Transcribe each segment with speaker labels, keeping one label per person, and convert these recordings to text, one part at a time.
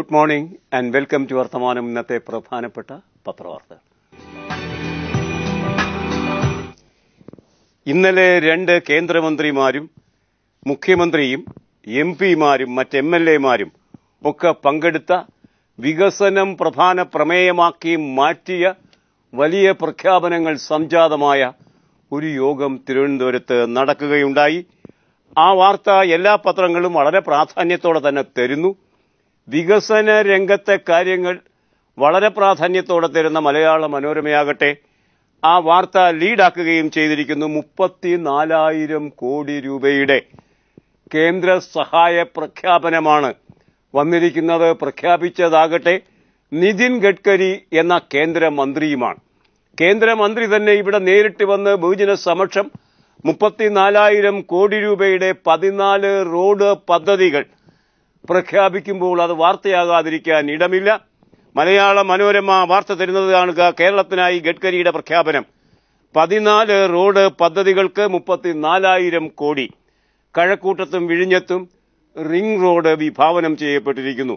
Speaker 1: good morning and welcome to വർത്തമാനം ഇന്നത്തെ പ്രധാനപ്പെട്ട പത്രവാർത്തകൾ ഇന്നലെ രണ്ട് കേന്ദ്രമന്ത്രിമാരും മുഖ്യമന്ത്രിയും എം പിമാരും മറ്റ് എം എൽ എമാരും ഒക്കെ പങ്കെടുത്ത വികസനം പ്രധാന പ്രമേയമാക്കി മാറ്റിയ വലിയ പ്രഖ്യാപനങ്ങൾ സംജാതമായ ഒരു യോഗം തിരുവനന്തപുരത്ത് നടക്കുകയുണ്ടായി ആ വാർത്ത എല്ലാ പത്രങ്ങളും വളരെ പ്രാധാന്യത്തോടെ തന്നെ തരുന്നു വികസന രംഗത്തെ കാര്യങ്ങൾ വളരെ പ്രാധാന്യത്തോടെ തരുന്ന മലയാള മനോരമയാകട്ടെ ആ വാർത്ത ലീഡാക്കുകയും ചെയ്തിരിക്കുന്നു മുപ്പത്തിനാലായിരം കോടി രൂപയുടെ കേന്ദ്ര സഹായ പ്രഖ്യാപനമാണ് വന്നിരിക്കുന്നത് പ്രഖ്യാപിച്ചതാകട്ടെ നിതിൻ ഗഡ്കരി എന്ന കേന്ദ്രമന്ത്രിയുമാണ് കേന്ദ്രമന്ത്രി തന്നെ ഇവിടെ നേരിട്ട് വന്ന് ബഹുജന സമക്ഷം മുപ്പത്തിനാലായിരം കോടി രൂപയുടെ പതിനാല് റോഡ് പദ്ധതികൾ പ്രഖ്യാപിക്കുമ്പോൾ അത് വാർത്തയാകാതിരിക്കാൻ ഇടമില്ല മലയാള മനോരമ വാർത്ത തരുന്നത് കാണുക കേരളത്തിനായി ഗഡ്കരിയുടെ പ്രഖ്യാപനം പതിനാല് റോഡ് പദ്ധതികൾക്ക് മുപ്പത്തിനാലായിരം കോടി കഴക്കൂട്ടത്തും വിഴിഞ്ഞത്തും റിംഗ് റോഡ് വിഭാവനം ചെയ്യപ്പെട്ടിരിക്കുന്നു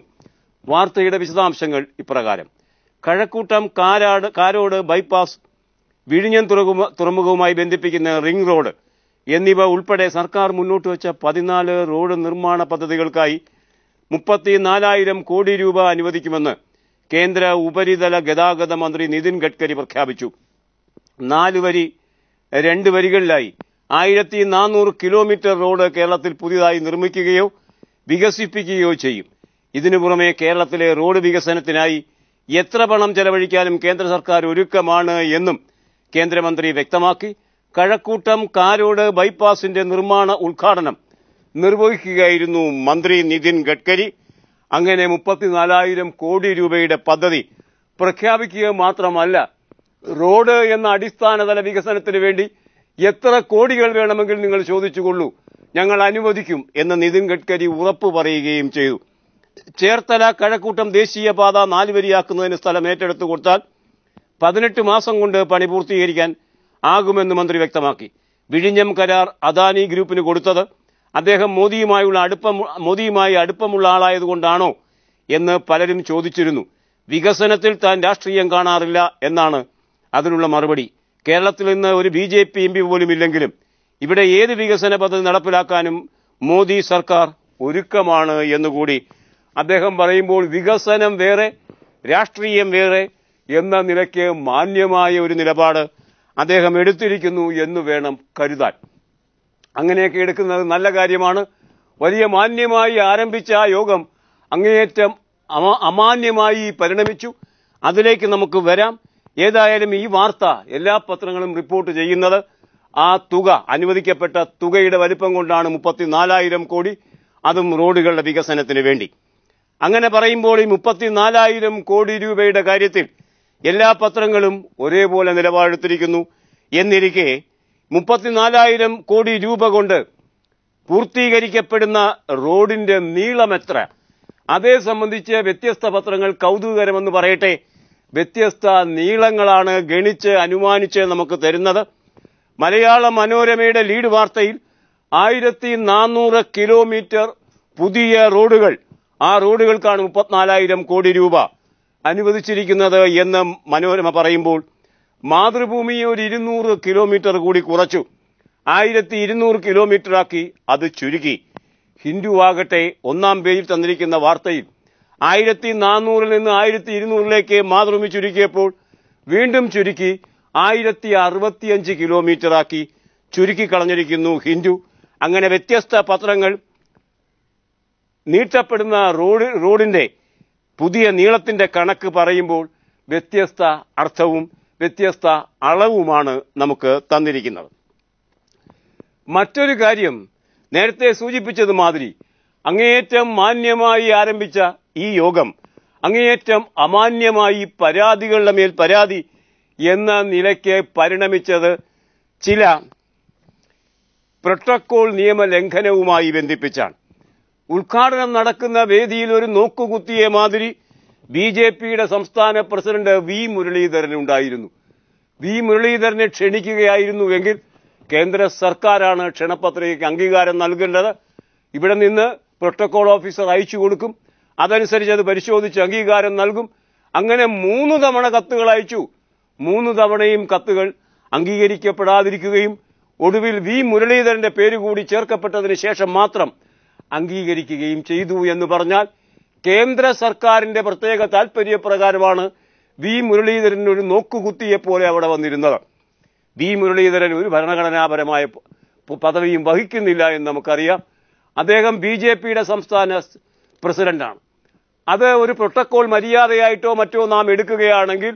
Speaker 1: വാർത്തയുടെ വിശദാംശങ്ങൾ ഇപ്രകാരം കഴക്കൂട്ടം കാരാട് കാരോട് ബൈപ്പാസ് വിഴിഞ്ഞം തുറമുഖവുമായി ബന്ധിപ്പിക്കുന്ന റിംഗ് റോഡ് എന്നിവ ഉൾപ്പെടെ സർക്കാർ മുന്നോട്ട് വെച്ച പതിനാല് റോഡ് നിർമ്മാണ പദ്ധതികൾക്കായി മുപ്പത്തിനാലായിരം കോടി രൂപ അനുവദിക്കുമെന്ന് കേന്ദ്ര ഉപരിതല ഗതാഗത മന്ത്രി നിതിൻ ഗഡ്കരി പ്രഖ്യാപിച്ചു നാല് വരി രണ്ട് വരികളിലായി ആയിരത്തി നാനൂറ് കിലോമീറ്റർ റോഡ് കേരളത്തിൽ പുതിയതായി നിർമ്മിക്കുകയോ വികസിപ്പിക്കുകയോ ചെയ്യും ഇതിനു പുറമെ കേരളത്തിലെ റോഡ് വികസനത്തിനായി എത്ര പണം ചെലവഴിക്കാനും കേന്ദ്ര സർക്കാർ ഒരുക്കമാണ് എന്നും കേന്ദ്രമന്ത്രി വ്യക്തമാക്കി കഴക്കൂട്ടം കാരോട് ബൈപ്പാസിന്റെ നിർമ്മാണ ഉദ്ഘാടനം നിർവഹിക്കുകയായിരുന്നു മന്ത്രി നിതിൻ ഗഡ്കരി അങ്ങനെ മുപ്പത്തിനാലായിരം കോടി രൂപയുടെ പദ്ധതി പ്രഖ്യാപിക്കുക മാത്രമല്ല റോഡ് എന്ന അടിസ്ഥാനതല വികസനത്തിന് വേണ്ടി എത്ര കോടികൾ വേണമെങ്കിൽ നിങ്ങൾ ചോദിച്ചുകൊള്ളൂ ഞങ്ങൾ അനുവദിക്കും എന്ന് നിതിൻ ഗഡ്കരി ഉറപ്പ് പറയുകയും ചെയ്തു ചേർത്തല കഴക്കൂട്ടം ദേശീയപാത നാലുവരിയാക്കുന്നതിന് സ്ഥലം ഏറ്റെടുത്തു കൊടുത്താൽ പതിനെട്ട് മാസം കൊണ്ട് പണി പൂർത്തീകരിക്കാൻ ആകുമെന്ന് മന്ത്രി വ്യക്തമാക്കി വിഴിഞ്ഞം കരാർ അദാനി ഗ്രൂപ്പിന് കൊടുത്തത് അദ്ദേഹം മോദിയുമായുള്ള അടുപ്പം മോദിയുമായി അടുപ്പമുള്ള ആളായതുകൊണ്ടാണോ എന്ന് പലരും ചോദിച്ചിരുന്നു വികസനത്തിൽ താൻ രാഷ്ട്രീയം കാണാറില്ല എന്നാണ് അതിനുള്ള മറുപടി കേരളത്തിൽ നിന്ന് ഒരു B J P M P പോലുമില്ലെങ്കിലും ഇവിടെ ഏത് വികസന പദ്ധതി നടപ്പിലാക്കാനും മോദി സർക്കാർ ഒരുക്കമാണ് എന്നുകൂടി അദ്ദേഹം പറയുമ്പോൾ വികസനം വേറെ രാഷ്ട്രീയം വേറെ എന്ന നിലയ്ക്ക് മാന്യമായ ഒരു നിലപാട് അദ്ദേഹം എടുത്തിരിക്കുന്നു എന്ന് വേണം കരുതാൻ അങ്ങനെയൊക്കെ എടുക്കുന്നത് നല്ല കാര്യമാണ് വലിയ മാന്യമായി ആരംഭിച്ച ആ യോഗം അങ്ങേയറ്റം അമാന്യമായി പരിണമിച്ചു അതിലേക്ക് നമുക്ക് വരാം ഏതായാലും ഈ വാർത്ത എല്ലാ പത്രങ്ങളും റിപ്പോർട്ട് ചെയ്യുന്നത് ആ തുക അനുവദിക്കപ്പെട്ട തുകയുടെ വലിപ്പം കൊണ്ടാണ് മുപ്പത്തിനാലായിരം കോടി അതും റോഡുകളുടെ വികസനത്തിന് വേണ്ടി അങ്ങനെ പറയുമ്പോൾ ഈ മുപ്പത്തിനാലായിരം കോടി രൂപയുടെ കാര്യത്തിൽ എല്ലാ പത്രങ്ങളും ഒരേപോലെ നിലപാടെടുത്തിരിക്കുന്നു എന്നിരിക്കെ മുപ്പത്തിനാലായിരം കോടി രൂപ കൊണ്ട് പൂർത്തീകരിക്കപ്പെടുന്ന റോഡിന്റെ നീളമെത്ര അതേ സംബന്ധിച്ച് വ്യത്യസ്ത പത്രങ്ങൾ കൗതുകകരമെന്ന് പറയട്ടെ വ്യത്യസ്ത നീളങ്ങളാണ് ഗണിച്ച് അനുമാനിച്ച് നമുക്ക് തരുന്നത് മലയാള മനോരമയുടെ ലീഡ് വാർത്തയിൽ ആയിരത്തി നാനൂറ് കിലോമീറ്റർ പുതിയ റോഡുകൾ ആ റോഡുകൾക്കാണ് മുപ്പത്തിനാലായിരം കോടി രൂപ അനുവദിച്ചിരിക്കുന്നത് എന്ന് മനോരമ പറയുമ്പോൾ മാതൃഭൂമിയെ ഒരു ഇരുന്നൂറ് കിലോമീറ്റർ കൂടി കുറച്ചു ആയിരത്തി ഇരുന്നൂറ് കിലോമീറ്ററാക്കി അത് ചുരുക്കി ഹിന്ദു ആകട്ടെ ഒന്നാം പേജിൽ തന്നിരിക്കുന്ന വാർത്തയിൽ ആയിരത്തി നാനൂറിൽ നിന്ന് ആയിരത്തി ഇരുന്നൂറിലേക്ക് മാതൃഭൂമി ചുരുക്കിയപ്പോൾ വീണ്ടും ചുരുക്കി ആയിരത്തി അറുപത്തിയഞ്ച് കിലോമീറ്ററാക്കി ചുരുക്കി കളഞ്ഞിരിക്കുന്നു ഹിന്ദു അങ്ങനെ വ്യത്യസ്ത പത്രങ്ങൾ നീട്ടപ്പെടുന്ന റോഡ് റോഡിന്റെ പുതിയ നീളത്തിന്റെ കണക്ക് പറയുമ്പോൾ വ്യത്യസ്ത അർത്ഥവും വ്യത്യസ്ത അളവുമാണ് നമുക്ക് തന്നിരിക്കുന്നത് മറ്റൊരു കാര്യം നേരത്തെ സൂചിപ്പിച്ചത് മാതിരി അങ്ങേയറ്റം മാന്യമായി ആരംഭിച്ച ഈ യോഗം അങ്ങേയറ്റം അമാന്യമായി പരാതികളുടെ മേൽ പരാതി എന്ന നിലയ്ക്ക് പരിണമിച്ചത് ചില പ്രോട്ടോക്കോൾ നിയമലംഘനവുമായി ബന്ധിപ്പിച്ചാണ് ഉദ്ഘാടനം നടക്കുന്ന വേദിയിൽ ഒരു നോക്കുകുത്തിയെ മാതിരി ബി ജെ പിയുടെ സംസ്ഥാന പ്രസിഡന്റ് വി മുരളീധരൻ ഉണ്ടായിരുന്നു വി മുരളീധരനെ ക്ഷണിക്കുകയായിരുന്നുവെങ്കിൽ കേന്ദ്ര സർക്കാരാണ് ക്ഷണപത്രികയ്ക്ക് അംഗീകാരം നൽകേണ്ടത് ഇവിടെ നിന്ന് പ്രോട്ടോകോൾ ഓഫീസർ അയച്ചു കൊടുക്കും അതനുസരിച്ച് അത് പരിശോധിച്ച് അംഗീകാരം നൽകും അങ്ങനെ മൂന്ന് തവണ കത്തുകൾ അയച്ചു മൂന്ന് തവണയും കത്തുകൾ അംഗീകരിക്കപ്പെടാതിരിക്കുകയും ഒടുവിൽ വി മുരളീധരന്റെ പേര് കൂടി ചേർക്കപ്പെട്ടതിന് ശേഷം മാത്രം അംഗീകരിക്കുകയും ചെയ്തു എന്ന് പറഞ്ഞാൽ കേന്ദ്ര സർക്കാരിന്റെ പ്രത്യേക താൽപര്യപ്രകാരമാണ് വി മുരളീധരൻ ഒരു നോക്കുകുത്തിയെ പോലെ അവിടെ വന്നിരുന്നത് വി മുരളീധരൻ ഒരു ഭരണഘടനാപരമായ പദവിയും വഹിക്കുന്നില്ല എന്ന് നമുക്കറിയാം അദ്ദേഹം ബി ജെ പിയുടെ സംസ്ഥാന പ്രസിഡന്റാണ് അത് ഒരു പ്രോട്ടോക്കോൾ മര്യാദയായിട്ടോ മറ്റോ നാം എടുക്കുകയാണെങ്കിൽ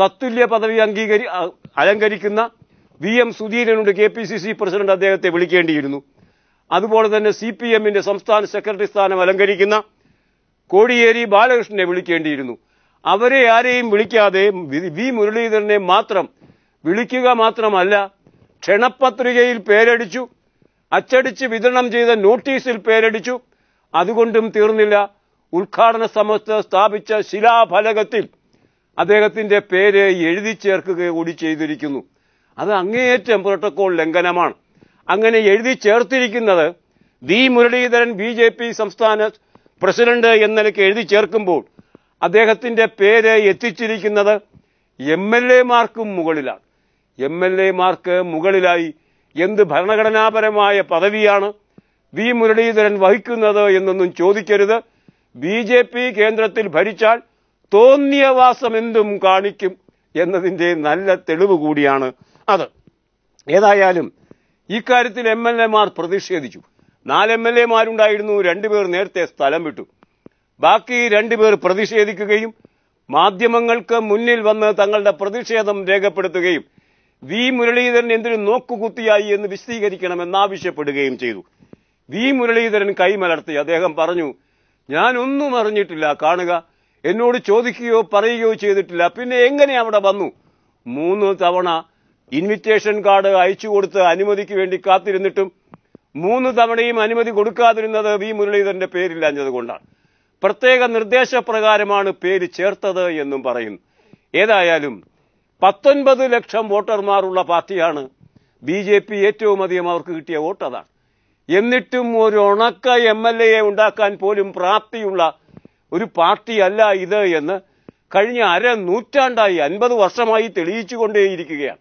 Speaker 1: തത്തുല്യ പദവി അംഗീകരി അലങ്കരിക്കുന്ന വി എം സുധീരനുണ്ട് K P C C president അദ്ദേഹത്തെ വിളിക്കേണ്ടിയിരുന്നു അതുപോലെ തന്നെ സി പി എമ്മിന്റെ സംസ്ഥാന സെക്രട്ടറി സ്ഥാനം അലങ്കരിക്കുന്ന കോടിയേരി ബാലകൃഷ്ണനെ വിളിക്കേണ്ടിയിരുന്നു അവരെ ആരെയും വിളിക്കാതെ വി മുരളീധരനെ മാത്രം വിളിക്കുക മാത്രമല്ല ക്ഷണപത്രികയിൽ പേരടിച്ചു അച്ചടിച്ച് വിതരണം ചെയ്ത നോട്ടീസിൽ പേരടിച്ചു അതുകൊണ്ടും തീർന്നില്ല ഉദ്ഘാടന സമയത്ത് സ്ഥാപിച്ച ശിലാഫലകത്തിൽ അദ്ദേഹത്തിന്റെ പേര് എഴുതി ചേർക്കുക കൂടി ചെയ്തിരിക്കുന്നു അത് അങ്ങേയറ്റം പ്രോട്ടോകോൾ ലംഘനമാണ് അങ്ങനെ എഴുതി ചേർത്തിരിക്കുന്നത് വി മുരളീധരൻ ബി സംസ്ഥാന പ്രസിഡന്റ് എന്ന നിലയ്ക്ക് എഴുതി ചേർക്കുമ്പോൾ അദ്ദേഹത്തിന്റെ പേര് എത്തിച്ചിരിക്കുന്നത് എം എൽ എമാർക്കും മുകളിലാണ് എം എൽ മുകളിലായി എന്ത് ഭരണഘടനാപരമായ പദവിയാണ് വി മുരളീധരൻ വഹിക്കുന്നത് എന്നൊന്നും ചോദിക്കരുത് ബി ജെ പി കേന്ദ്രത്തിൽ ഭരിച്ചാൽ തോന്നിയവാസം എന്തും കാണിക്കും എന്നതിന്റെ നല്ല തെളിവ് കൂടിയാണ് അത് ഏതായാലും ഇക്കാര്യത്തിൽ എം എൽ എമാർ പ്രതിഷേധിച്ചു നാല് എം എൽ എമാരുണ്ടായിരുന്നു രണ്ടുപേർ നേരത്തെ സ്ഥലം വിട്ടു ബാക്കി രണ്ടുപേർ പ്രതിഷേധിക്കുകയും മാധ്യമങ്ങൾക്ക് മുന്നിൽ വന്ന് തങ്ങളുടെ പ്രതിഷേധം രേഖപ്പെടുത്തുകയും വി മുരളീധരൻ എന്തിനു നോക്കുകുത്തിയായി എന്ന് വിശദീകരിക്കണമെന്നാവശ്യപ്പെടുകയും ചെയ്തു വി മുരളീധരൻ കൈമലർത്തി അദ്ദേഹം പറഞ്ഞു ഞാനൊന്നും അറിഞ്ഞിട്ടില്ല കാണുക എന്നോട് ചോദിക്കുകയോ പറയുകയോ ചെയ്തിട്ടില്ല പിന്നെ എങ്ങനെ അവിടെ വന്നു മൂന്ന് തവണ ഇൻവിറ്റേഷൻ കാർഡ് അയച്ചു കൊടുത്ത് അനുമതിക്ക് വേണ്ടി കാത്തിരുന്നിട്ടും മൂന്ന് തവണയും അനുമതി കൊടുക്കാതിരുന്നത് വി മുരളീധരന്റെ പേരില്ലാഞ്ഞതുകൊണ്ടാണ് പ്രത്യേക നിർദ്ദേശപ്രകാരമാണ് പേര് ചേർത്തത് എന്നും പറയുന്നു ഏതായാലും പത്തൊൻപത് ലക്ഷം വോട്ടർമാരുള്ള പാർട്ടിയാണ് ബി ജെ പി ഏറ്റവും അധികം അവർക്ക് കിട്ടിയ വോട്ട് അതാണ് എന്നിട്ടും ഒരു ഉണക്ക എം എൽ എയെ ഉണ്ടാക്കാൻ പോലും പ്രാപ്തിയുള്ള ഒരു പാർട്ടിയല്ല ഇത് എന്ന് കഴിഞ്ഞ അര നൂറ്റാണ്ടായി അൻപത് വർഷമായി തെളിയിച്ചുകൊണ്ടേയിരിക്കുകയാണ്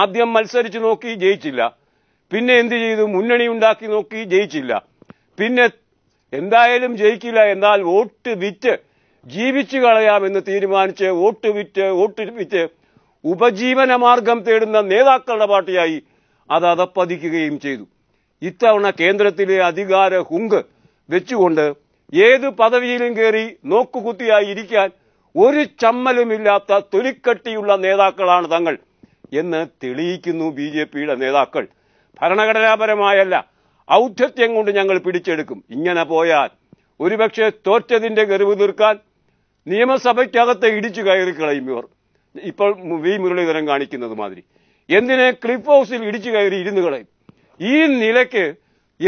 Speaker 1: ആദ്യം മത്സരിച്ചു നോക്കി ജയിച്ചില്ല പിന്നെ എന്ത് ചെയ്തു മുന്നണി ഉണ്ടാക്കി നോക്കി ജയിച്ചില്ല പിന്നെ എന്തായാലും ജയിക്കില്ല എന്നാൽ വോട്ട് വിറ്റ് ജീവിച്ചു കളയാമെന്ന് തീരുമാനിച്ച് വോട്ട് വിറ്റ് വോട്ട് വിറ്റ് ഉപജീവന മാർഗം തേടുന്ന നേതാക്കളുടെ പാർട്ടിയായി അത് അതപ്പതിക്കുകയും ചെയ്തു ഇത്തവണ കേന്ദ്രത്തിലെ അധികാര ഹുങ്ക് വെച്ചുകൊണ്ട് ഏത് പദവിയിലും കയറി നോക്കുകുത്തിയായി ഇരിക്കാൻ ഒരു ചമ്മലുമില്ലാത്ത തൊലിക്കട്ടിയുള്ള നേതാക്കളാണ് തങ്ങൾ എന്ന് തെളിയിക്കുന്നു ബി നേതാക്കൾ ഭരണഘടനാപരമായല്ല ഔദ്ധത്യം കൊണ്ട് ഞങ്ങൾ പിടിച്ചെടുക്കും ഇങ്ങനെ പോയാൽ ഒരുപക്ഷെ തോറ്റതിന്റെ ഗർവ് തീർക്കാൻ നിയമസഭയ്ക്കകത്ത് ഇടിച്ചു കയറി കളയും ഇവർ ഇപ്പോൾ വി മുരളീധരൻ കാണിക്കുന്നത് മാതിരി എന്തിനെ ക്ലിഫ് ഹൗസിൽ ഇടിച്ചു കയറി ഇരുന്ന് കളയും ഈ നിലയ്ക്ക്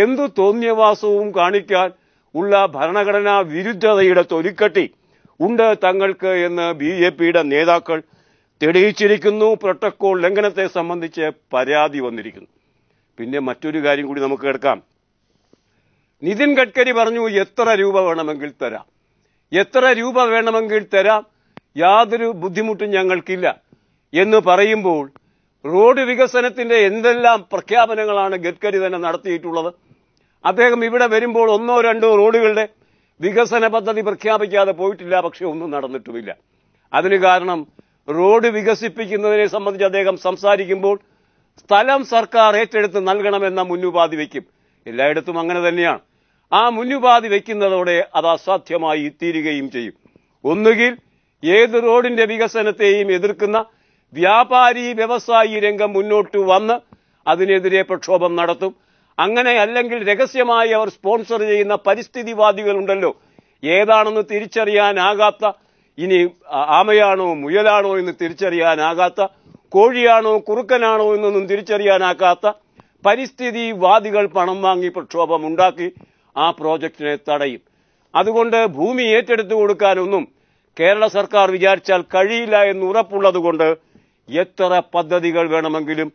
Speaker 1: എന്തു തോന്നിയവാസവും കാണിക്കാൻ ഉള്ള ഭരണഘടനാ വിരുദ്ധതയുടെ തൊലിക്കട്ടി ഉണ്ട് തങ്ങൾക്ക് എന്ന് ബി ജെ പിയുടെ നേതാക്കൾ തെളിയിച്ചിരിക്കുന്നു പ്രോട്ടോക്കോൾ ലംഘനത്തെ സംബന്ധിച്ച് പരാതി വന്നിരിക്കുന്നു പിന്നെ മറ്റൊരു കാര്യം കൂടി നമുക്ക് കേൾക്കാം നിതിൻ ഗഡ്കരി പറഞ്ഞു എത്ര രൂപ വേണമെങ്കിൽ തരാം എത്ര രൂപ വേണമെങ്കിൽ തരാം യാതൊരു ബുദ്ധിമുട്ടും ഞങ്ങൾക്കില്ല എന്ന് പറയുമ്പോൾ റോഡ് വികസനത്തിന്റെ എന്തെല്ലാം പ്രഖ്യാപനങ്ങളാണ് ഗഡ്കരി തന്നെ നടത്തിയിട്ടുള്ളത് അദ്ദേഹം ഇവിടെ വരുമ്പോൾ ഒന്നോ രണ്ടോ റോഡുകളുടെ വികസന പദ്ധതി പ്രഖ്യാപിക്കാതെ പോയിട്ടില്ല പക്ഷെ ഒന്നും നടന്നിട്ടുമില്ല അതിന് കാരണം റോഡ് വികസിപ്പിക്കുന്നതിനെ സംബന്ധിച്ച് അദ്ദേഹം സംസാരിക്കുമ്പോൾ സ്ഥലം സർക്കാർ ഏറ്റെടുത്ത് നൽകണമെന്ന മുന്നുപാധി വയ്ക്കും എല്ലായിടത്തും അങ്ങനെ തന്നെയാണ് ആ മുന്നുപാധി വയ്ക്കുന്നതോടെ അത് അസാധ്യമായി തീരുകയും ചെയ്യും ഒന്നുകിൽ ഏത് റോഡിന്റെ വികസനത്തെയും എതിർക്കുന്ന വ്യാപാരി വ്യവസായി രംഗം മുന്നോട്ട് വന്ന് അതിനെതിരെ പ്രക്ഷോഭം നടത്തും അങ്ങനെ അല്ലെങ്കിൽ രഹസ്യമായി അവർ സ്പോൺസർ ചെയ്യുന്ന പരിസ്ഥിതിവാദികളുണ്ടല്ലോ ഏതാണെന്ന് തിരിച്ചറിയാനാകാത്ത ഇനി ആമയാണോ മുയലാണോ എന്ന് തിരിച്ചറിയാനാകാത്ത കോഴിയാണോ കുറുക്കനാണോ എന്നൊന്നും തിരിച്ചറിയാനാക്കാത്ത വാദികൾ പണം വാങ്ങി പ്രക്ഷോഭമുണ്ടാക്കി ആ പ്രോജക്റ്റിനെ തടയും അതുകൊണ്ട് ഭൂമി ഏറ്റെടുത്തു കൊടുക്കാനൊന്നും കേരള സർക്കാർ വിചാരിച്ചാൽ കഴിയില്ല എന്ന് ഉറപ്പുള്ളതുകൊണ്ട് എത്ര പദ്ധതികൾ വേണമെങ്കിലും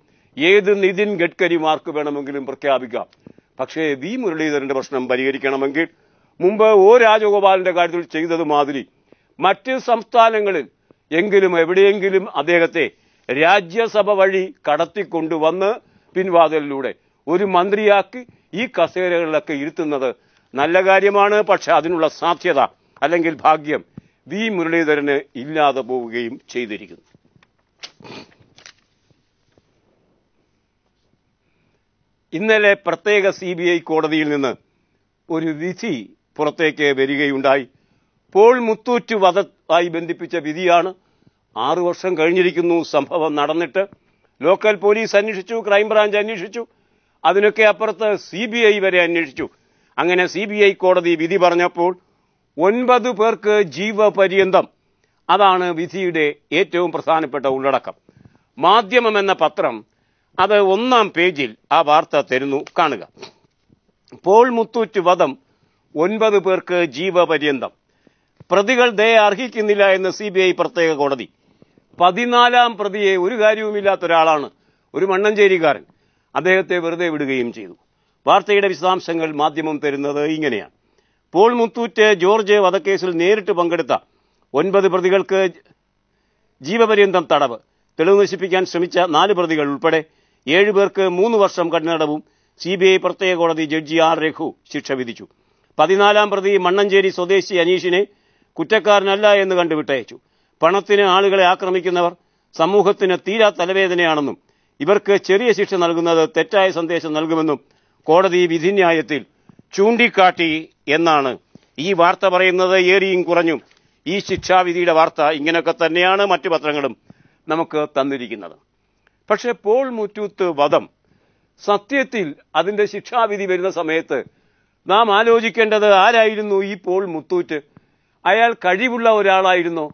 Speaker 1: ഏത് നിതിൻ ഗഡ്കരിമാർക്ക് വേണമെങ്കിലും പ്രഖ്യാപിക്കാം പക്ഷേ വി മുരളീധരന്റെ പ്രശ്നം പരിഹരിക്കണമെങ്കിൽ മുമ്പ് ഒ രാജഗോപാലിന്റെ കാര്യത്തിൽ ചെയ്തതുമാതിരി മറ്റ് സംസ്ഥാനങ്ങളിൽ എങ്കിലും എവിടെയെങ്കിലും അദ്ദേഹത്തെ രാജ്യസഭ വഴി കടത്തിക്കൊണ്ടുവന്ന് പിൻവാതിലിലൂടെ ഒരു മന്ത്രിയാക്കി ഈ കസേരകളിലൊക്കെ ഇരുത്തുന്നത് നല്ല കാര്യമാണ് പക്ഷെ അതിനുള്ള സാധ്യത അല്ലെങ്കിൽ ഭാഗ്യം വി മുരളീധരന് ഇല്ലാതെ പോവുകയും ചെയ്തിരിക്കുന്നു ഇന്നലെ പ്രത്യേക സി ബി ഐ കോടതിയിൽ നിന്ന് ഒരു വിധി പുറത്തേക്ക് വരികയുണ്ടായി പോൾ മുത്തൂറ്റ് വധമായി ബന്ധിപ്പിച്ച വിധിയാണ് ആറു വർഷം കഴിഞ്ഞിരിക്കുന്നു സംഭവം നടന്നിട്ട് ലോക്കൽ പോലീസ് അന്വേഷിച്ചു ക്രൈംബ്രാഞ്ച് അന്വേഷിച്ചു അതിനൊക്കെ അപ്പുറത്ത് സി ബി ഐ വരെ അന്വേഷിച്ചു അങ്ങനെ സി ബി ഐ കോടതി വിധി പറഞ്ഞപ്പോൾ ഒൻപത് പേർക്ക് ജീവപര്യന്തം അതാണ് വിധിയുടെ ഏറ്റവും പ്രധാനപ്പെട്ട ഉള്ളടക്കം മാധ്യമം എന്ന പത്രം അത് ഒന്നാം പേജിൽ ആ വാർത്ത തരുന്നു കാണുക പോൾ മുത്തൂറ്റ് വധം ഒൻപത് പേർക്ക് ജീവപര്യന്തം പ്രതികൾ ദയ അർഹിക്കുന്നില്ല എന്ന് സി പ്രത്യേക കോടതി പതിനാലാം പ്രതിയെ ഒരു കാര്യവുമില്ലാത്ത ഒരാളാണ് ഒരു മണ്ണഞ്ചേരിക്കാരൻ അദ്ദേഹത്തെ വെറുതെ വിടുകയും ചെയ്തു വാർത്തയുടെ വിശദാംശങ്ങൾ മാധ്യമം തരുന്നത് ഇങ്ങനെയാണ് പോൾ മുത്തൂറ്റ് ജോർജ് വധക്കേസിൽ നേരിട്ട് പങ്കെടുത്ത ഒൻപത് പ്രതികൾക്ക് ജീവപര്യന്തം തടവ് തെളിവ് നശിപ്പിക്കാൻ ശ്രമിച്ച നാല് പ്രതികൾ ഉൾപ്പെടെ ഏഴ് പേർക്ക് മൂന്ന് വർഷം കഠിനടവും സി ബി ഐ പ്രത്യേക കോടതി ജഡ്ജി ആർ രഘു ശിക്ഷ വിധിച്ചു പതിനാലാം പ്രതി മണ്ണഞ്ചേരി സ്വദേശി അനീഷിനെ കുറ്റക്കാരനല്ല എന്ന് കണ്ടുവിട്ടയച്ചു പണത്തിന് ആളുകളെ ആക്രമിക്കുന്നവർ സമൂഹത്തിന് തീരാ തലവേദനയാണെന്നും ഇവർക്ക് ചെറിയ ശിക്ഷ നൽകുന്നത് തെറ്റായ സന്ദേശം നൽകുമെന്നും കോടതി വിധിന്യായത്തിൽ ചൂണ്ടിക്കാട്ടി എന്നാണ് ഈ വാർത്ത പറയുന്നത് ഏറിയും കുറഞ്ഞും ഈ ശിക്ഷാവിധിയുടെ വാർത്ത ഇങ്ങനെയൊക്കെ തന്നെയാണ് മറ്റു പത്രങ്ങളും നമുക്ക് തന്നിരിക്കുന്നത് പക്ഷേ പോൾ മുറ്റൂത്ത് വധം സത്യത്തിൽ അതിൻ്റെ ശിക്ഷാവിധി വരുന്ന സമയത്ത് നാം ആലോചിക്കേണ്ടത് ആരായിരുന്നു ഈ പോൾ മുത്തൂറ്റ് അയാൾ കഴിവുള്ള ഒരാളായിരുന്നോ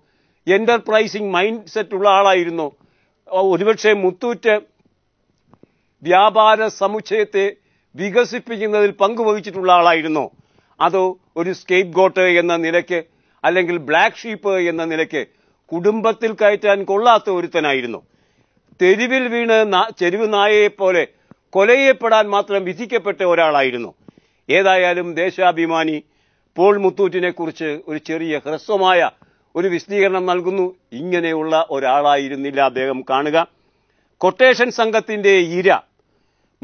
Speaker 1: എൻ്റർപ്രൈസിങ് മൈൻഡ് സെറ്റ് ഉള്ള ആളായിരുന്നു ഒരുപക്ഷെ മുത്തൂറ്റ് വ്യാപാര സമുച്ചയത്തെ വികസിപ്പിക്കുന്നതിൽ പങ്കുവഹിച്ചിട്ടുള്ള ആളായിരുന്നോ അതോ ഒരു സ്കേപ്പ് ഗോട്ട് എന്ന നിലയ്ക്ക് അല്ലെങ്കിൽ ബ്ലാക്ക് ഷീപ്പ് എന്ന നിലയ്ക്ക് കുടുംബത്തിൽ കയറ്റാൻ കൊള്ളാത്ത ഒരുത്തനായിരുന്നു തെരുവിൽ വീണ് ചെരുവ് നായയെപ്പോലെ കൊലയപ്പെടാൻ മാത്രം വിധിക്കപ്പെട്ട ഒരാളായിരുന്നു ഏതായാലും ദേശാഭിമാനി പോൾ മുത്തൂറ്റിനെക്കുറിച്ച് ഒരു ചെറിയ ഹ്രസ്വമായ ഒരു വിശദീകരണം നൽകുന്നു ഇങ്ങനെയുള്ള ഒരാളായിരുന്നില്ല അദ്ദേഹം കാണുക കൊട്ടേഷൻ സംഘത്തിന്റെ ഇര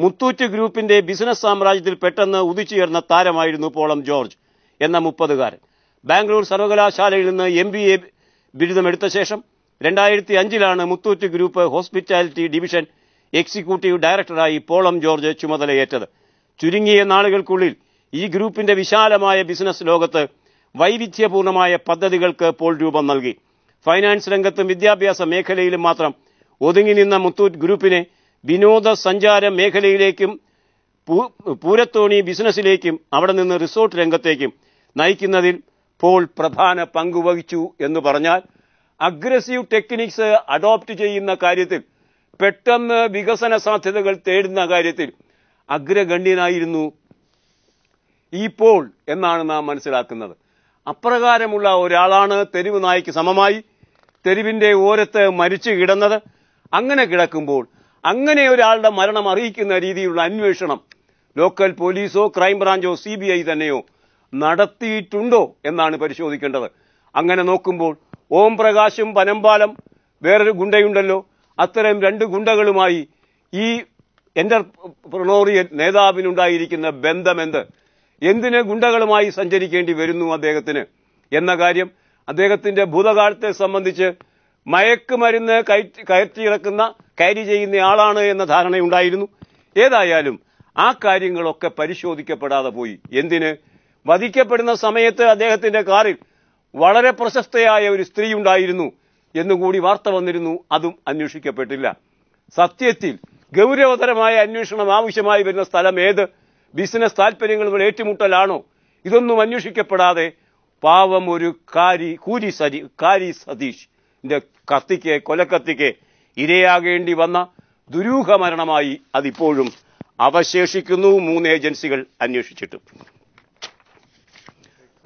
Speaker 1: മുത്തൂറ്റ് ഗ്രൂപ്പിന്റെ ബിസിനസ് സാമ്രാജ്യത്തിൽ പെട്ടെന്ന് ഉദിച്ചുയർന്ന താരമായിരുന്നു പോളം ജോർജ് എന്ന മുപ്പതുകാരൻ ബാംഗ്ലൂർ സർവകലാശാലയിൽ നിന്ന് എം ബി എ ബിരുദമെടുത്ത ശേഷം രണ്ടായിരത്തി അഞ്ചിലാണ് Muthoot group hospitality division executive ഡയറക്ടറായി പോളം ജോർജ് ചുമതലയേറ്റത് ചുരുങ്ങിയ നാളുകൾക്കുള്ളിൽ ഈ ഗ്രൂപ്പിന്റെ വിശാലമായ ബിസിനസ് ലോകത്ത് വൈവിധ്യപൂർണമായ പദ്ധതികൾക്ക് പോൾ രൂപം നൽകി ഫൈനാൻസ് രംഗത്തും വിദ്യാഭ്യാസ മേഖലയിലും മാത്രം ഒതുങ്ങി നിന്ന മുത്തൂറ്റ് ഗ്രൂപ്പിനെ വിനോദസഞ്ചാര മേഖലയിലേക്കും പൂരത്തോണി ബിസിനസ്സിലേക്കും അവിടെ നിന്ന് റിസോർട്ട് രംഗത്തേക്കും നയിക്കുന്നതിൽ പോൾ പ്രധാന പങ്കുവഹിച്ചു എന്ന് പറഞ്ഞാൽ അഗ്രസീവ് ടെക്നിക്സ് അഡോപ്റ്റ് ചെയ്യുന്ന കാര്യത്തിൽ പെട്ടെന്ന് വികസന സാധ്യതകൾ തേടുന്ന കാര്യത്തിൽ അഗ്രഗണ്യനായിരുന്നു ഈ പോൾ എന്നാണ് നാം മനസ്സിലാക്കുന്നത് അപ്രകാരമുള്ള ഒരാളാണ് തെരുവ് നായ്ക്ക് സമമായി തെരുവിന്റെ ഓരത്ത് മരിച്ചു കിടന്നത് അങ്ങനെ കിടക്കുമ്പോൾ അങ്ങനെ ഒരാളുടെ മരണം അറിയിക്കുന്ന രീതിയിലുള്ള അന്വേഷണം ലോക്കൽ പോലീസോ ക്രൈംബ്രാഞ്ചോ സി ബി ഐ തന്നെയോ നടത്തിയിട്ടുണ്ടോ എന്നാണ് പരിശോധിക്കേണ്ടത് അങ്ങനെ നോക്കുമ്പോൾ ഓം പ്രകാശും പനമ്പാലം വേറൊരു ഗുണ്ടയുണ്ടല്ലോ അത്തരം രണ്ട് ഗുണ്ടകളുമായി ഈ എന്റർപ്രണോറിയൽ നേതാവിനുണ്ടായിരിക്കുന്ന ബന്ധമെന്ത് എന്തിന് ഗുണ്ടകളുമായി സഞ്ചരിക്കേണ്ടി വരുന്നു അദ്ദേഹത്തിന് എന്ന കാര്യം അദ്ദേഹത്തിന്റെ ഭൂതകാലത്തെ സംബന്ധിച്ച് മയക്കുമരുന്ന് കയറ്റിയിറക്കുന്ന കയറ്റി ചെയ്യുന്ന ആളാണ് എന്ന ധാരണയുണ്ടായിരുന്നു ഏതായാലും ആ കാര്യങ്ങളൊക്കെ പരിശോധിക്കപ്പെടാതെ പോയി എന്തിന് വധിക്കപ്പെടുന്ന സമയത്ത് അദ്ദേഹത്തിന്റെ കാറിൽ വളരെ പ്രശസ്തയായ ഒരു സ്ത്രീ ഉണ്ടായിരുന്നു എന്നുകൂടി വാർത്ത വന്നിരുന്നു അതും അന്വേഷിക്കപ്പെട്ടില്ല സത്യത്തിൽ ഗൗരവതരമായ അന്വേഷണം ആവശ്യമായി വരുന്ന സ്ഥലം ഏത് ബിസിനസ് താൽപ്പര്യങ്ങളും ഏറ്റുമുട്ടലാണോ ഇതൊന്നും അന്വേഷിക്കപ്പെടാതെ പാവം ഒരു കാരി കൂരി സരി കാരി സതീഷിന്റെ കത്തിക്ക് കൊലക്കത്തിക്ക് ഇരയാകേണ്ടി വന്ന ദുരൂഹ മരണമായി അതിപ്പോഴും അവശേഷിക്കുന്നു മൂന്ന് ഏജൻസികൾ അന്വേഷിച്ചിട്ടും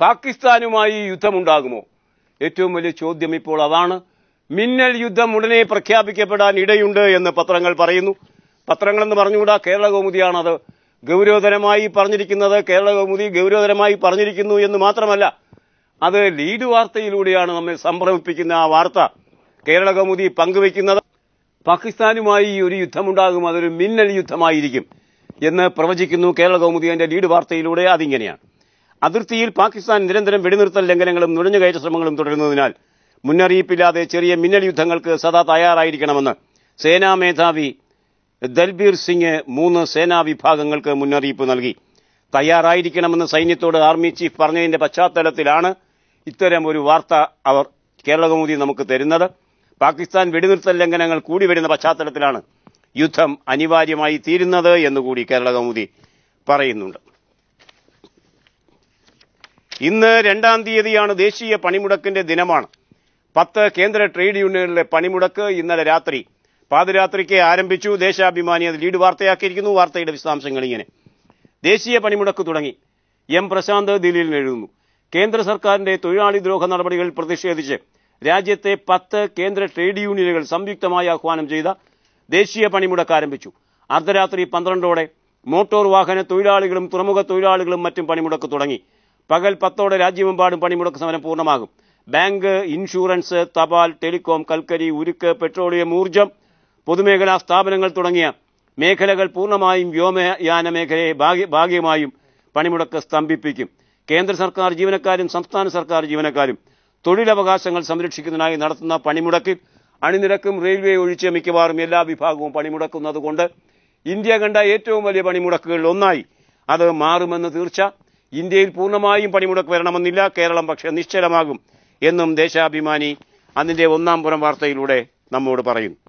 Speaker 1: പാകിസ്ഥാനുമായി യുദ്ധമുണ്ടാകുമോ ഏറ്റവും വലിയ ചോദ്യം ഇപ്പോൾ അതാണ് മിന്നൽ യുദ്ധം ഉടനെ പ്രഖ്യാപിക്കപ്പെടാൻ ഇടയുണ്ട് എന്ന് പത്രങ്ങൾ പറയുന്നു പത്രങ്ങളെന്ന് പറഞ്ഞുകൂടാ കേരള കൗമുദിയാണത് ഗൗരവതരമായി പറഞ്ഞിരിക്കുന്നത് കേരള കൗമുദി ഗൗരവതരമായി പറഞ്ഞിരിക്കുന്നു എന്ന് മാത്രമല്ല അത് ലീഡ് വാർത്തയിലൂടെയാണ് നമ്മെ സംഭ്രമിപ്പിക്കുന്ന ആ വാർത്ത കേരള കൗമുദി പങ്കുവയ്ക്കുന്നത് പാകിസ്ഥാനുമായി ഒരു യുദ്ധമുണ്ടാകും അതൊരു മിന്നൽ യുദ്ധമായിരിക്കും എന്ന് പ്രവചിക്കുന്നു കേരള കൗമുദി അതിന്റെ ലീഡ് വാർത്തയിലൂടെ അതിങ്ങനെയാണ് അതിർത്തിയിൽ പാകിസ്ഥാൻ നിരന്തരം വെടിനിർത്തൽ ലംഘനങ്ങളും നുഴഞ്ഞുകയറ്റ ശ്രമങ്ങളും തുടരുന്നതിനാൽ മുന്നറിയിപ്പില്ലാതെ ചെറിയ മിന്നൽ യുദ്ധങ്ങൾക്ക് സദാ തയ്യാറായിരിക്കണമെന്ന് സേനാ മേധാവി ദൽബീർ സിംഗ് മൂന്ന് സേനാ വിഭാഗങ്ങൾക്ക് മുന്നറിയിപ്പ് നൽകി തയ്യാറായിരിക്കണമെന്ന് സൈന്യത്തോട് ആർമി ചീഫ് പറഞ്ഞതിന്റെ പശ്ചാത്തലത്തിലാണ് ഇത്തരം ഒരു വാർത്ത അവർ കേരളകൗമുദി നമുക്ക് തരുന്നത് പാകിസ്ഥാൻ വെടിനിർത്തൽ ലംഘനങ്ങൾ കൂടി വരുന്ന പശ്ചാത്തലത്തിലാണ് യുദ്ധം അനിവാര്യമായി തീരുന്നത് എന്നുകൂടി കേരളകൗമുദി പറയുന്നുണ്ട് ഇന്ന് രണ്ടാം തീയതിയാണ് ദേശീയ പണിമുടക്കിന്റെ ദിനമാണ് പത്ത് കേന്ദ്ര ട്രേഡ് യൂണിയനിലെ പണിമുടക്ക് ഇന്നലെ രാത്രി പാതിരാത്രിക്ക് ആരംഭിച്ചു ദേശാഭിമാനി അത് ലീഡ് വാർത്തയാക്കിയിരിക്കുന്നു വാർത്തയുടെ വിശദാംശങ്ങൾ ഇങ്ങനെ ദേശീയ പണിമുടക്ക് തുടങ്ങി എം പ്രശാന്ത് ദില്ലിയിൽ എഴുതുന്നു കേന്ദ്ര സർക്കാരിന്റെ തൊഴിലാളി ദ്രോഹ നടപടികൾ പ്രതിഷേധിച്ച് രാജ്യത്തെ പത്ത് കേന്ദ്ര ട്രേഡ് യൂണിയനുകൾ സംയുക്തമായി ആഹ്വാനം ചെയ്ത ദേശീയ പണിമുടക്ക് ആരംഭിച്ചു അർദ്ധരാത്രി പന്ത്രണ്ടോടെ മോട്ടോർ വാഹന തൊഴിലാളികളും തുറമുഖ തൊഴിലാളികളും മറ്റും പണിമുടക്ക് തുടങ്ങി പകൽ പത്തോടെ രാജ്യമെമ്പാടും പണിമുടക്ക് സമരം പൂർണ്ണമാകും ബാങ്ക് ഇൻഷുറൻസ് തപാൽ ടെലികോം കൽക്കരി ഉരുക്ക് പെട്രോളിയം ഊർജ്ജം പൊതുമേഖലാ സ്ഥാപനങ്ങൾ തുടങ്ങിയ മേഖലകൾ പൂർണ്ണമായും വ്യോമയാന മേഖലയെ ഭാഗ്യമായും പണിമുടക്ക് സ്തംഭിപ്പിക്കും കേന്ദ്ര സർക്കാർ ജീവനക്കാരും സംസ്ഥാന സർക്കാർ ജീവനക്കാരും തൊഴിലവകാശങ്ങൾ സംരക്ഷിക്കുന്നതിനായി നടത്തുന്ന പണിമുടക്ക് അണിനിരക്കും റെയിൽവേ ഒഴിച്ച് മിക്കവാറും എല്ലാ വിഭാഗവും പണിമുടക്കുന്നതുകൊണ്ട് ഇന്ത്യ കണ്ട ഏറ്റവും വലിയ പണിമുടക്കുകളിൽ ഒന്നായി അത് മാറുമെന്ന് തീർച്ച ഇന്ത്യയിൽ പൂർണ്ണമായും പണിമുടക്ക് വരണമെന്നില്ല കേരളം പക്ഷേ നിശ്ചലമാകും എന്നും ദേശാഭിമാനി അതിൻ്റെ ഒന്നാം പുറം വാർത്തയിലൂടെ നമ്മോട് പറയുന്നു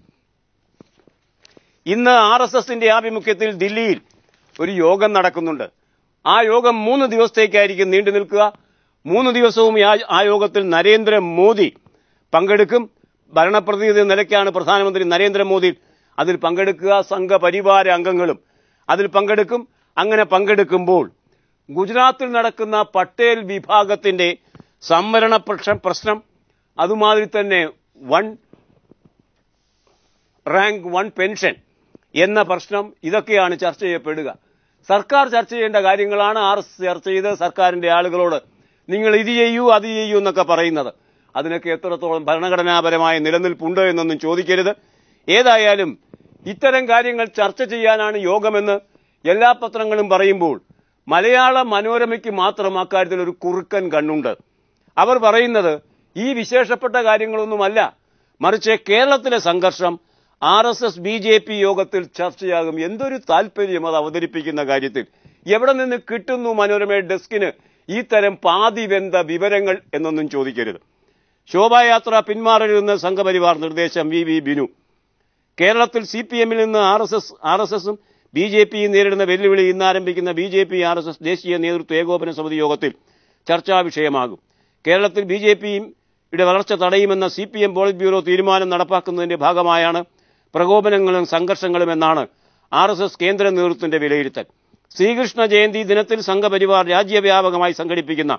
Speaker 1: ഇന്ന് ആർ എസ് എസിന്റെ ആഭിമുഖ്യത്തിൽ ദില്ലിയിൽ ഒരു യോഗം നടക്കുന്നുണ്ട് ആ യോഗം മൂന്ന് ദിവസത്തേക്കായിരിക്കും നീണ്ടു നിൽക്കുക മൂന്ന് ദിവസവും ആ യോഗത്തിൽ നരേന്ദ്രമോദി പങ്കെടുക്കും ഭരണപ്രതിനിധി നിലയ്ക്കാണ് പ്രധാനമന്ത്രി നരേന്ദ്രമോദി അതിൽ പങ്കെടുക്കുക സംഘപരിവാര അംഗങ്ങളും അതിൽ പങ്കെടുക്കും അങ്ങനെ പങ്കെടുക്കുമ്പോൾ ഗുജറാത്തിൽ നടക്കുന്ന പട്ടേൽ വിഭാഗത്തിന്റെ സംവരണ പ്രശ്നം അതുമാതിരി തന്നെ വൺ റാങ്ക് വൺ പെൻഷൻ എന്ന പ്രശ്നം ഇതൊക്കെയാണ് ചർച്ച ചെയ്യപ്പെടുക സർക്കാർ ചർച്ച ചെയ്യേണ്ട കാര്യങ്ങളാണ് ആർ ചർച്ച ചെയ്ത് സർക്കാരിന്റെ ആളുകളോട് നിങ്ങൾ ഇത് ചെയ്യൂ അത് ചെയ്യൂ എന്നൊക്കെ പറയുന്നത് അതിനൊക്കെ എത്രത്തോളം ഭരണഘടനാപരമായ നിലനിൽപ്പുണ്ട് എന്നൊന്നും ചോദിക്കരുത് ഏതായാലും ഇത്തരം കാര്യങ്ങൾ ചർച്ച ചെയ്യാനാണ് യോഗമെന്ന് എല്ലാ പത്രങ്ങളും പറയുമ്പോൾ മലയാള മനോരമയ്ക്ക് മാത്രം അക്കാര്യത്തിൽ ഒരു കുറുക്കൻ കണ്ണുണ്ട് അവർ പറയുന്നത് ഈ വിശേഷപ്പെട്ട കാര്യങ്ങളൊന്നുമല്ല മറിച്ച് കേരളത്തിലെ സംഘർഷം R S S B J P യോഗത്തിൽ ചർച്ചയാകും എന്തൊരു താല്പര്യം അത് അവതരിപ്പിക്കുന്ന കാര്യത്തിൽ എവിടെ നിന്ന് കിട്ടുന്നു മനോരമ ഡെസ്കിന് ഈ തരം പാതി വെന്ത വിവരങ്ങൾ എന്നൊന്നും ചോദിക്കരുത് ശോഭായാത്ര പിന്മാറരുതെന്ന് സംഘപരിവാർ നിർദ്ദേശം വി വി ബിനു കേരളത്തിൽ സി പി എമ്മിൽ നിന്ന് R S S R S എസും ബി ജെ പിയും നേരിടുന്ന വെല്ലുവിളി ഇന്ന് ആരംഭിക്കുന്ന B J P R S S ദേശീയ നേതൃത്വ ഏകോപന സമിതി യോഗത്തിൽ ചർച്ചാ വിഷയമാകും കേരളത്തിൽ ബി ജെ ഇവിടെ വളർച്ച തടയുമെന്ന C P M polit bureau തീരുമാനം നടപ്പാക്കുന്നതിന്റെ ഭാഗമായാണ് പ്രകോപനങ്ങളും സംഘർഷങ്ങളും എന്നാണ് ആർ എസ് എസ് കേന്ദ്ര നേതൃത്വത്തിന്റെ വിലയിരുത്തൽ ശ്രീകൃഷ്ണ ജയന്തി ദിനത്തിൽ സംഘപരിവാർ രാജ്യവ്യാപകമായി സംഘടിപ്പിക്കുന്ന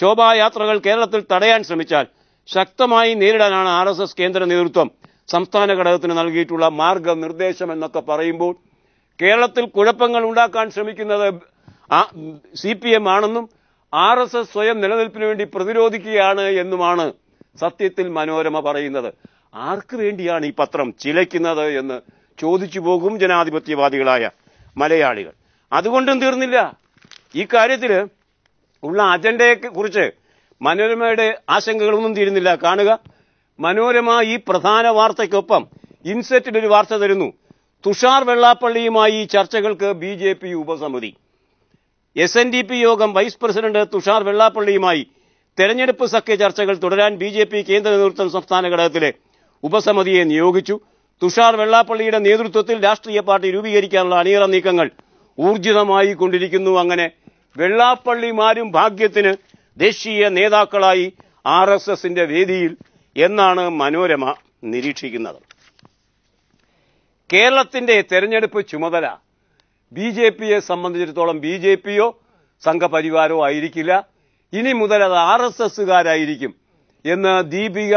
Speaker 1: ശോഭായാത്രകൾ കേരളത്തിൽ തടയാൻ ശ്രമിച്ചാൽ ശക്തമായി നേരിടാനാണ് ആർ കേന്ദ്ര നേതൃത്വം സംസ്ഥാന ഘടകത്തിന് നൽകിയിട്ടുള്ള മാർഗനിർദ്ദേശം എന്നൊക്കെ പറയുമ്പോൾ കേരളത്തിൽ കുഴപ്പങ്ങൾ ഉണ്ടാക്കാൻ ശ്രമിക്കുന്നത് സി പി എം ആണെന്നും ആർ എസ് എസ് സ്വയം നിലനിൽപ്പിന് വേണ്ടി പ്രതിരോധിക്കുകയാണ് എന്നുമാണ് സത്യത്തിൽ മനോരമ പറയുന്നത് ആർക്ക് വേണ്ടിയാണ് ഈ പത്രം ചിലയ്ക്കുന്നത് എന്ന് ചോദിച്ചു പോകും ജനാധിപത്യവാദികളായ മലയാളികൾ അതുകൊണ്ടും തീർന്നില്ല ഈ കാര്യത്തിൽ ഉള്ള അജണ്ടയെ കുറിച്ച് മനോരമയുടെ ആശങ്കകളൊന്നും തീരുന്നില്ല കാണുക മനോരമ ഈ പ്രധാന വാർത്തയ്ക്കൊപ്പം ഇൻസെറ്റിൽ ഒരു വാർത്ത തരുന്നു തുഷാർ വെള്ളാപ്പള്ളിയുമായി ഈ ചർച്ചകൾക്ക് ബി ജെ പി ഉപസമിതി എസ് എൻ ഡി പി യോഗം വൈസ് പ്രസിഡന്റ് തുഷാർ വെള്ളാപ്പള്ളിയുമായി തെരഞ്ഞെടുപ്പ് സഖ്യ ചർച്ചകൾ തുടരാൻ ബി ജെ പി കേന്ദ്ര നേതൃത്വം സംസ്ഥാന ഘടകത്തിലെ ഉപസമിതിയെ നിയോഗിച്ചു തുഷാർ വെള്ളാപ്പള്ളിയുടെ നേതൃത്വത്തിൽ രാഷ്ട്രീയ പാർട്ടി രൂപീകരിക്കാനുള്ള അണിയറ നീക്കങ്ങൾ ഊർജിതമായി കൊണ്ടിരിക്കുന്നു അങ്ങനെ വെള്ളാപ്പള്ളിമാരും ഭാഗ്യത്തിന് ദേശീയ നേതാക്കളായി ആർ എസ് എസിന്റെ വേദിയിൽ എന്നാണ് മനോരമ നിരീക്ഷിക്കുന്നത് കേരളത്തിന്റെ തെരഞ്ഞെടുപ്പ് ചുമതല ബി ജെ പിയെ സംബന്ധിച്ചിടത്തോളം ബി ജെ പിയോ സംഘപരിവാരോ ആയിരിക്കില്ല ഇനി മുതൽ അത് ആർ എസ് എസുകാരായിരിക്കും എന്ന് ദീപിക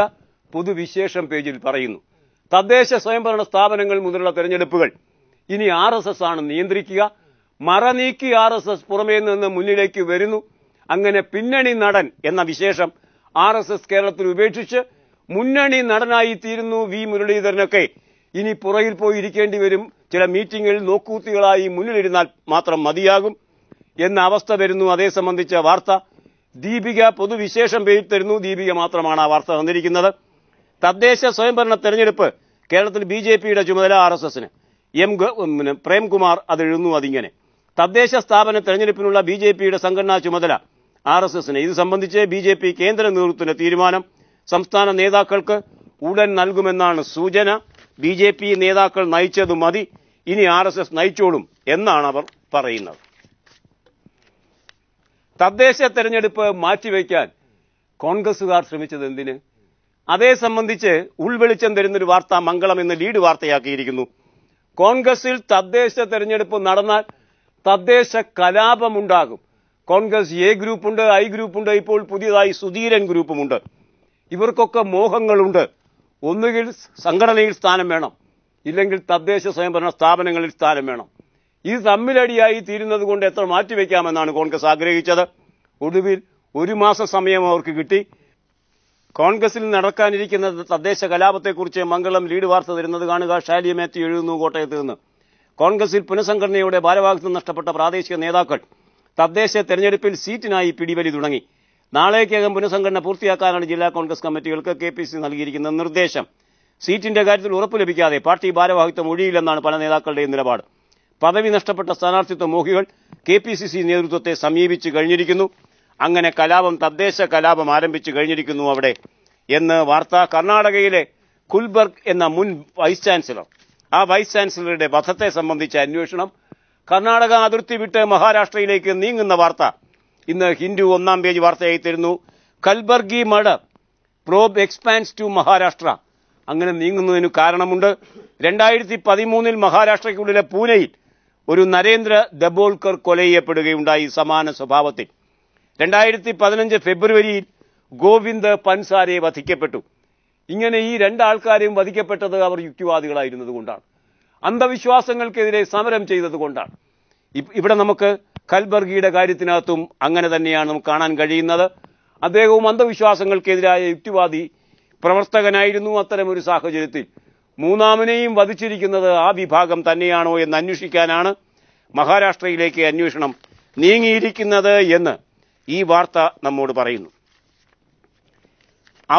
Speaker 1: പൊതുവിശേഷം പേജിൽ പറയുന്നു തദ്ദേശ സ്വയംഭരണ സ്ഥാപനങ്ങൾ മുതലുള്ള തെരഞ്ഞെടുപ്പുകൾ ഇനി ആർ എസ് എസ് ആണ് നിയന്ത്രിക്കുക മറനീക്കി ആർ എസ് എസ് പുറമേ നിന്ന് മുന്നിലേക്ക് വരുന്നു അങ്ങനെ പിന്നണി നടൻ എന്ന വിശേഷം ആർ എസ് എസ് കേരളത്തിൽ ഉപേക്ഷിച്ച് മുന്നണി നടനായി തീരുന്നു വി മുരളീധരനൊക്കെ ഇനി പുറകിൽ പോയി വരും ചില മീറ്റിംഗിൽ നോക്കൂത്തികളായി മുന്നിലിരുന്നാൽ മാത്രം മതിയാകും എന്ന അവസ്ഥ വരുന്നു അതേ സംബന്ധിച്ച വാർത്ത ദീപിക പൊതുവിശേഷം പേരിൽ തരുന്നു ദീപിക മാത്രമാണ് ആ വാർത്ത തന്നിരിക്കുന്നത് തദ്ദേശ സ്വയംഭരണ തെരഞ്ഞെടുപ്പ് കേരളത്തിൽ ബി ജെ പിയുടെ ചുമതല ആർ എസ് എസിന് എം പ്രേംകുമാർ അതെഴുതുന്നു അതിങ്ങനെ തദ്ദേശ സ്ഥാപന തെരഞ്ഞെടുപ്പിനുള്ള ബി ജെ പിയുടെ സംഘടനാ ചുമതല ആർ എസ് എസിന് ഇത് സംബന്ധിച്ച് ബി ജെ പി കേന്ദ്ര നേതൃത്വത്തിന്റെ തീരുമാനം സംസ്ഥാന നേതാക്കൾക്ക് ഉടൻ നൽകുമെന്നാണ് സൂചന ബി ജെ പി നേതാക്കൾ നയിച്ചത് മതി ഇനി ആർ എസ് എസ് നയിച്ചോളും എന്നാണ് അവർ പറയുന്നത് തദ്ദേശ തെരഞ്ഞെടുപ്പ് മാറ്റിവയ്ക്കാൻ കോൺഗ്രസുകാർ ശ്രമിച്ചത് എന്തിന് അതേ സംബന്ധിച്ച് ഉൾവെളിച്ചം തരുന്നൊരു വാർത്ത മംഗളം എന്ന് ലീഡ് വാർത്തയാക്കിയിരിക്കുന്നു കോൺഗ്രസിൽ തദ്ദേശ തെരഞ്ഞെടുപ്പ് നടന്നാൽ തദ്ദേശ കലാപമുണ്ടാകും കോൺഗ്രസ് എ ഗ്രൂപ്പുണ്ട് ഐ ഗ്രൂപ്പുണ്ട് ഇപ്പോൾ പുതിയതായി സുധീരൻ ഗ്രൂപ്പുമുണ്ട് ഇവർക്കൊക്കെ മോഹങ്ങളുണ്ട് ഒന്നുകിൽ സംഘടനയിൽ സ്ഥാനം വേണം ഇല്ലെങ്കിൽ തദ്ദേശ സ്വയംഭരണ സ്ഥാപനങ്ങളിൽ സ്ഥാനം വേണം ഇത് തമ്മിലടിയായി തീരുന്നത് കൊണ്ട് എത്ര മാറ്റിവെക്കാമെന്നാണ് കോൺഗ്രസ് ആഗ്രഹിച്ചത് ഒടുവിൽ ഒരു മാസം സമയം അവർക്ക് കിട്ടി കോൺഗ്രസിൽ നടക്കാനിരിക്കുന്ന തദ്ദേശ കലാപത്തെക്കുറിച്ച് മംഗളം ലീഡ് വാർത്ത തരുന്നത് കാണുക ഷാലിയ മാത്യു എഴുതുന്നു കോട്ടയത്ത് നിന്ന് കോൺഗ്രസിൽ പുനഃസംഘടനയുടെ ഭാരവാഹിത്വം നഷ്ടപ്പെട്ട പ്രാദേശിക നേതാക്കൾ തദ്ദേശ തെരഞ്ഞെടുപ്പിൽ സീറ്റിനായി പിടിവലി തുടങ്ങി നാളേക്കകം പുനഃസംഘടന പൂർത്തിയാക്കാനാണ് ജില്ലാ കോൺഗ്രസ് കമ്മിറ്റികൾക്ക് കെ പി സി നൽകിയിരിക്കുന്ന നിർദ്ദേശം സീറ്റിന്റെ കാര്യത്തിൽ ഉറപ്പ് ലഭിക്കാതെ പാർട്ടി ഭാരവാഹിത്വം ഒഴിയില്ലെന്നാണ് പല നേതാക്കളുടെയും നിലപാട് പദവി നഷ്ടപ്പെട്ട സ്ഥാനാർത്ഥിത്വ മോഹികൾ കെ പി സി സി നേതൃത്വത്തെ സമീപിച്ചു കഴിഞ്ഞിരിക്കുന്നു അങ്ങനെ കലാപം തദ്ദേശ കലാപം ആരംഭിച്ചു കഴിഞ്ഞിരിക്കുന്നു അവിടെ എന്ന് വാർത്ത കർണാടകയിലെ കുൽബർഗ് എന്ന മുൻ വൈസ് ചാൻസലർ ആ വൈസ് ചാൻസലറുടെ വധത്തെ സംബന്ധിച്ച അന്വേഷണം കർണാടക അതിർത്തി വിട്ട് മഹാരാഷ്ട്രയിലേക്ക് നീങ്ങുന്ന വാർത്ത ഇന്ന് ഹിന്ദു ഒന്നാം പേജ് വാർത്തയായി തരുന്നു Kalburgi murder probe expands to Maharashtra അങ്ങനെ നീങ്ങുന്നതിന് കാരണമുണ്ട് രണ്ടായിരത്തി പതിമൂന്നിൽ മഹാരാഷ്ട്രയ്ക്കുള്ളിലെ പൂനെയിൽ ഒരു നരേന്ദ്ര ദബോൾക്കർ കൊല സമാന സ്വഭാവത്തിൽ രണ്ടായിരത്തി പതിനഞ്ച് ഫെബ്രുവരിയിൽ ഗോവിന്ദ് പൻസാരെ വധിക്കപ്പെട്ടു ഇങ്ങനെ ഈ രണ്ടാൾക്കാരെയും വധിക്കപ്പെട്ടത് അവർ യുക്തിവാദികളായിരുന്നതുകൊണ്ടാണ് അന്ധവിശ്വാസങ്ങൾക്കെതിരെ സമരം ചെയ്തതുകൊണ്ടാണ് ഇവിടെ നമുക്ക് കൽബർഗിയുടെ കാര്യത്തിനകത്തും അങ്ങനെ തന്നെയാണ് നമുക്ക് കാണാൻ കഴിയുന്നത് അദ്ദേഹവും അന്ധവിശ്വാസങ്ങൾക്കെതിരായ യുക്തിവാദി പ്രവർത്തകനായിരുന്നു അത്തരമൊരു സാഹചര്യത്തിൽ മൂന്നാമനെയും വധിച്ചിരിക്കുന്നത് ആ വിഭാഗം തന്നെയാണോ എന്ന് അന്വേഷിക്കാനാണ് മഹാരാഷ്ട്രയിലേക്ക് അന്വേഷണം നീങ്ങിയിരിക്കുന്നത് എന്ന് ഈ വാർത്ത നമ്മോട് പറയുന്നു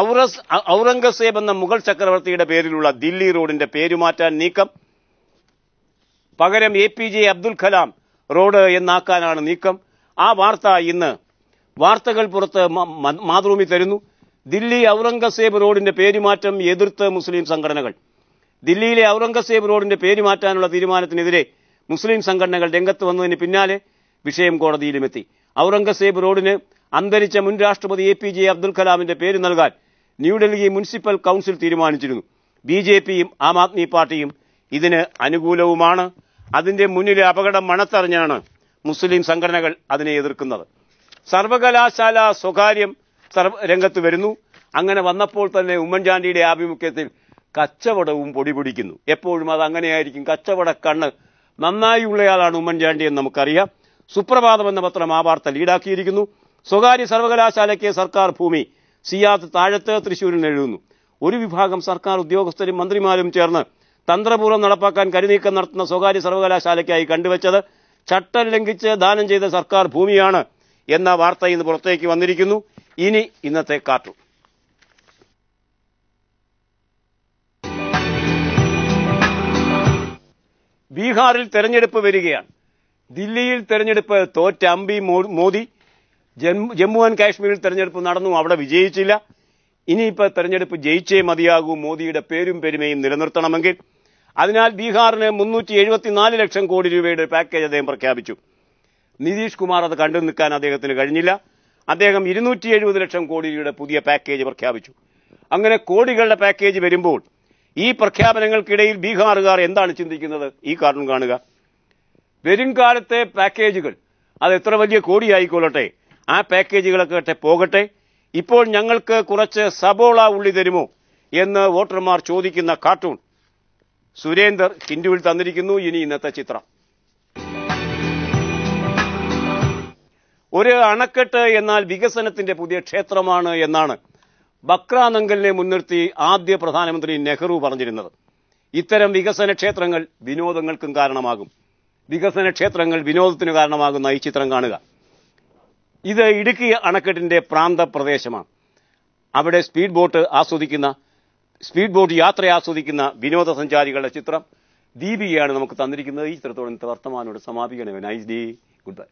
Speaker 1: ഔറസ് ഔറംഗസേബ് എന്ന മുഗൾ ചക്രവർത്തിയുടെ പേരിലുള്ള ദില്ലി റോഡിന്റെ പേരുമാറ്റാൻ നീക്കം പകരം A P J Abdul Kalam road എന്നാക്കാനാണ് നീക്കം ആ വാർത്ത ഇന്ന് വാർത്തകൾ പുറത്ത് മാതൃഭൂമി തരുന്നു ദില്ലി ഔറംഗസേബ് റോഡിന്റെ പേരുമാറ്റം എതിർത്ത് മുസ്ലിം സംഘടനകൾ ദില്ലിയിലെ ഔറംഗസേബ് റോഡിന്റെ പേരുമാറ്റാനുള്ള തീരുമാനത്തിനെതിരെ മുസ്ലിം സംഘടനകൾ രംഗത്ത് വന്നതിന് പിന്നാലെ വിഷയം കോടതിയിലുമെത്തി ഔറംഗസേബ് റോഡിന് അന്തരിച്ച മുൻ രാഷ്ട്രപതി എ പി ജെ അബ്ദുൽ കലാമിന്റെ പേര് നൽകാൻ ന്യൂഡൽഹി മുനിസിപ്പൽ കൌൺസിൽ തീരുമാനിച്ചിരുന്നു ബി ജെ പിയും ആം ആദ്മി പാർട്ടിയും ഇതിന് അനുകൂലവുമാണ് അതിന്റെ മുന്നിലെ അപകടം മണത്തറിഞ്ഞാണ് മുസ്ലിം സംഘടനകൾ അതിനെ എതിർക്കുന്നത് സർവകലാശാല സ്വകാര്യം രംഗത്ത് വരുന്നു അങ്ങനെ വന്നപ്പോൾ തന്നെ ഉമ്മൻചാണ്ടിയുടെ ആഭിമുഖ്യത്തിൽ കച്ചവടവും പൊടിപൊടിക്കുന്നു എപ്പോഴും അത് അങ്ങനെയായിരിക്കും കച്ചവട കണ്ണ് നന്നായി ഉള്ളയാളാണ് ഉമ്മൻചാണ്ടി എന്ന് നമുക്കറിയാം സുപ്രഭാതം എന്ന പത്രം ആ വാർത്ത ലീഡാക്കിയിരിക്കുന്നു സ്വകാര്യ സർവകലാശാലയ്ക്ക് സർക്കാർ ഭൂമി സിയാത്ത് താഴത്ത് തൃശൂരിൽ എഴുതുന്നു ഒരു വിഭാഗം സർക്കാർ ഉദ്യോഗസ്ഥരും മന്ത്രിമാരും ചേർന്ന് തന്ത്രപൂർവ്വം നടപ്പാക്കാൻ കരുനീക്കം നടത്തുന്ന സ്വകാര്യ സർവകലാശാലയ്ക്കായി കണ്ടുവച്ചത് ചട്ടം ലംഘിച്ച് ദാനം ചെയ്ത സർക്കാർ ഭൂമിയാണ് എന്ന വാർത്ത ഇന്ന് പുറത്തേക്ക് വന്നിരിക്കുന്നു ഇനി ഇന്നത്തെ കാർട്ടൂൺ ബീഹാറിൽ തെരഞ്ഞെടുപ്പ് വരികയാണ് ദില്ലിയിൽ തെരഞ്ഞെടുപ്പ് തോറ്റ അംബി മോദി ജമ്മു ആൻഡ് കാശ്മീരിൽ തെരഞ്ഞെടുപ്പ് നടന്നു അവിടെ വിജയിച്ചില്ല ഇനിയിപ്പോൾ തെരഞ്ഞെടുപ്പ് ജയിച്ചേ മതിയാകൂ മോദിയുടെ പേരും പെരുമയും നിലനിർത്തണമെങ്കിൽ അതിനാൽ ബീഹാറിന് മുന്നൂറ്റി എഴുപത്തിനാല് ലക്ഷം കോടി രൂപയുടെ ഒരു പാക്കേജ് അദ്ദേഹം പ്രഖ്യാപിച്ചു നിതീഷ് കുമാർ അത് കണ്ടു നിൽക്കാൻ അദ്ദേഹത്തിന് കഴിഞ്ഞില്ല അദ്ദേഹം ഇരുന്നൂറ്റി എഴുപത് ലക്ഷം കോടി രൂപയുടെ പുതിയ പാക്കേജ് പ്രഖ്യാപിച്ചു അങ്ങനെ കോടികളുടെ പാക്കേജ് വരുമ്പോൾ ഈ പ്രഖ്യാപനങ്ങൾക്കിടയിൽ ബീഹാറുകാർ എന്താണ് ചിന്തിക്കുന്നത് ഈ കാരണം കാണുക വരുംകാലത്തെ പാക്കേജുകൾ അത് എത്ര വലിയ കോടിയായിക്കൊള്ളട്ടെ ആ പാക്കേജുകളൊക്കെ പോകട്ടെ ഇപ്പോൾ ഞങ്ങൾക്ക് കുറച്ച് സബോള ഉള്ളി തരുമോ എന്ന് വോട്ടർമാർ ചോദിക്കുന്ന കാർട്ടൂൺ സുരേന്ദർ ഹിന്ദുവിൽ തന്നിരിക്കുന്നു ഇനി ഇന്നത്തെ ചിത്രം ഒരു അണക്കെട്ട് എന്നാൽ വികസനത്തിന്റെ പുതിയ ക്ഷേത്രമാണ് എന്നാണ് ബക്രാനങ്കലിനെ മുൻനിർത്തി ആദ്യ പ്രധാനമന്ത്രി നെഹ്റു പറഞ്ഞിരുന്നത് ഇത്തരം വികസന ക്ഷേത്രങ്ങൾ വിനോദങ്ങൾക്കും കാരണമാകും വികസന ക്ഷേത്രങ്ങൾ വിനോദത്തിന് കാരണമാകുന്ന ഈ ചിത്രം കാണുക ഇത് ഇടുക്കി അണക്കെട്ടിന്റെ പ്രാന്ത പ്രദേശമാണ് അവിടെ സ്പീഡ് ബോട്ട് ആസ്വദിക്കുന്ന സ്പീഡ് ബോട്ട് യാത്ര ആസ്വദിക്കുന്ന വിനോദസഞ്ചാരികളുടെ ചിത്രം ദീപികയാണ് നമുക്ക് തന്നിരിക്കുന്നത് ഈ ചിത്രത്തോടെ ഇന്നത്തെ വർത്തമാനോട് സമാപിക്കണേ നൈസ് ഡേ ഗുഡ് ബൈ